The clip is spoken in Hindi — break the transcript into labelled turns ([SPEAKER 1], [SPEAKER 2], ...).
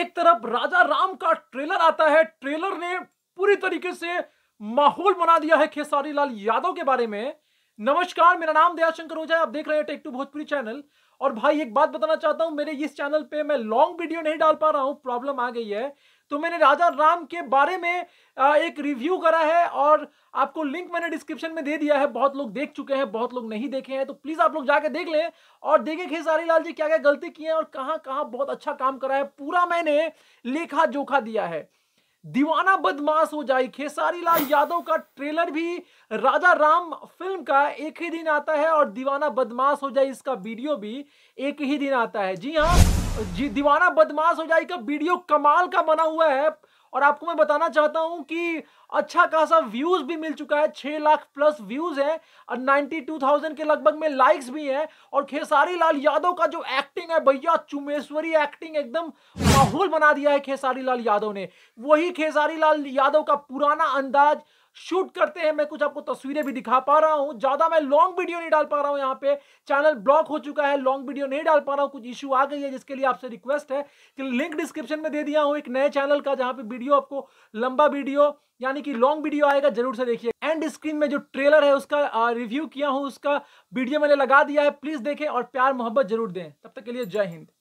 [SPEAKER 1] एक तरफ राजा राम का ट्रेलर आता है ट्रेलर ने पूरी तरीके से माहौल बना दिया है खेसारी लाल यादव के बारे में नमस्कार मेरा नाम दयाशंकर ओझा आप देख रहे हैं टेक टू भोजपुरी चैनल और भाई एक बात बताना चाहता हूं मेरे इस चैनल पे मैं लॉन्ग वीडियो नहीं डाल पा रहा हूं प्रॉब्लम आ गई है तो मैंने राजा राम के बारे में एक रिव्यू करा है और आपको लिंक मैंने डिस्क्रिप्शन में दे दिया है बहुत लोग देख चुके हैं बहुत लोग नहीं देखे हैं तो प्लीज़ आप लोग जाके देख लें और देखें खेसारी लाल जी क्या क्या गलती की है और कहाँ कहाँ बहुत अच्छा काम करा है पूरा मैंने लेखा जोखा दिया है दीवाना बदमाश हो जाए खेसारी लाल यादव का ट्रेलर भी राजा राम फिल्म का एक ही दिन आता है और दीवाना बदमाश हो जाए इसका वीडियो भी एक ही दिन आता है जी हाँ जी दीवाना बदमाश हो जाए का वीडियो कमाल का बना हुआ है और आपको मैं बताना चाहता हूं कि अच्छा खासा व्यूज भी मिल चुका है छह लाख प्लस व्यूज है और नाइन्टी टू थाउजेंड के लगभग में लाइक्स भी हैं और खेसारी लाल यादव का जो एक्टिंग है भैया चुमेश्वरी एक्टिंग एकदम माहौल बना दिया है खेसारी लाल यादव ने वही खेसारी लाल यादव का पुराना अंदाज शूट करते हैं मैं कुछ आपको तस्वीरें भी दिखा पा रहा हूं ज्यादा मैं लॉन्ग वीडियो नहीं डाल पा रहा हूं यहाँ पे चैनल ब्लॉक हो चुका है लॉन्ग वीडियो नहीं डाल पा रहा हूं कुछ इशू आ गई है जिसके लिए आपसे रिक्वेस्ट है कि लिंक डिस्क्रिप्शन में दे दिया हूं एक नए चैनल का जहां पे वीडियो आपको लंबा वीडियो यानी कि लॉन्ग वीडियो आएगा जरूर से देखिए एंड स्क्रीन में जो ट्रेलर है उसका रिव्यू किया हूं उसका वीडियो मैंने लगा दिया है प्लीज देखें और प्यार मोहब्बत जरूर दें तब तक के लिए जय हिंद